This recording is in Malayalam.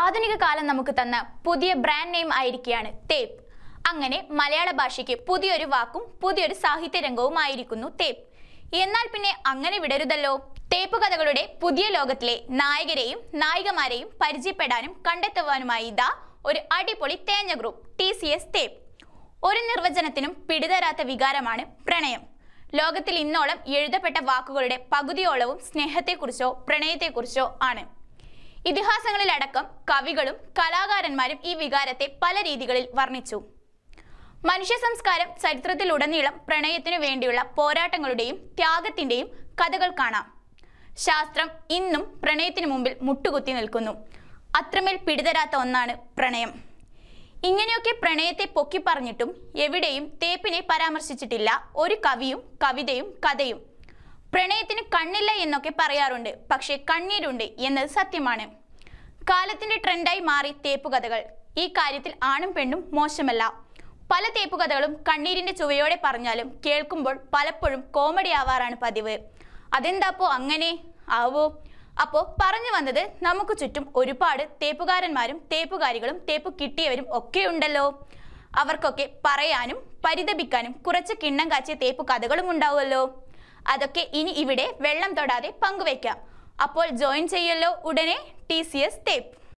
ആധുനിക കാലം നമുക്ക് തന്ന പുതിയ ബ്രാൻഡ് നെയിം ആയിരിക്കുകയാണ് തേപ്പ് അങ്ങനെ മലയാള ഭാഷയ്ക്ക് പുതിയൊരു വാക്കും പുതിയൊരു സാഹിത്യ രംഗവും ആയിരിക്കുന്നു തേപ്പ് എന്നാൽ പിന്നെ അങ്ങനെ വിടരുതല്ലോ തേപ്പ് കഥകളുടെ പുതിയ ലോകത്തിലെ നായകരെയും നായികമാരെയും പരിചയപ്പെടാനും കണ്ടെത്തുവാനുമായി ഇതാ ഒരു അടിപൊളി തേഞ്ഞ ഗ്രൂപ്പ് ടി സി എസ് തേപ്പ് ഒരു നിർവചനത്തിനും പിടിതരാത്ത വികാരമാണ് പ്രണയം ലോകത്തിൽ ഇന്നോളം എഴുതപ്പെട്ട വാക്കുകളുടെ പകുതിയോളവും സ്നേഹത്തെക്കുറിച്ചോ പ്രണയത്തെക്കുറിച്ചോ ആണ് ഇതിഹാസങ്ങളിലടക്കം കവികളും കലാകാരന്മാരും ഈ വികാരത്തെ പല രീതികളിൽ വർണ്ണിച്ചു മനുഷ്യ സംസ്കാരം ചരിത്രത്തിലുടനീളം പ്രണയത്തിനു വേണ്ടിയുള്ള പോരാട്ടങ്ങളുടെയും ത്യാഗത്തിന്റെയും കഥകൾ കാണാം ശാസ്ത്രം ഇന്നും പ്രണയത്തിനു മുമ്പിൽ മുട്ടുകുത്തി നിൽക്കുന്നു അത്രമേൽ പിടിതരാത്ത ഒന്നാണ് പ്രണയം ഇങ്ങനെയൊക്കെ പ്രണയത്തെ പൊക്കി പറഞ്ഞിട്ടും എവിടെയും തേപ്പിനെ പരാമർശിച്ചിട്ടില്ല ഒരു കവിയും കവിതയും കഥയും പ്രണയത്തിന് കണ്ണില്ല എന്നൊക്കെ പറയാറുണ്ട് പക്ഷേ കണ്ണീരുണ്ട് എന്നത് സത്യമാണ് കാലത്തിന്റെ ട്രെൻഡായി മാറി തേപ്പുകഥകൾ ഈ കാര്യത്തിൽ ആണും പെണ്ണും മോശമല്ല പല തേപ്പുകഥകളും കണ്ണീരിന്റെ ചുവയോടെ പറഞ്ഞാലും കേൾക്കുമ്പോൾ പലപ്പോഴും കോമഡി ആവാറാണ് പതിവ് അതെന്താപ്പോ അങ്ങനെ ആവോ അപ്പോൾ പറഞ്ഞു വന്നത് നമുക്ക് ചുറ്റും ഒരുപാട് തേപ്പുകാരന്മാരും തേപ്പുകാരികളും തേപ്പ് കിട്ടിയവരും ഒക്കെ ഉണ്ടല്ലോ അവർക്കൊക്കെ പറയാനും പരിതപിക്കാനും കുറച്ച് കിണ്ണം കാച്ചിയ തേപ്പ് കഥകളും ഉണ്ടാവുമല്ലോ അതൊക്കെ ഇനി ഇവിടെ വെള്ളം തൊടാതെ പങ്കുവയ്ക്കാം അപ്പോൾ ജോയിൻ ചെയ്യല്ലോ ഉടനെ ടി സി എസ് തേപ്പ്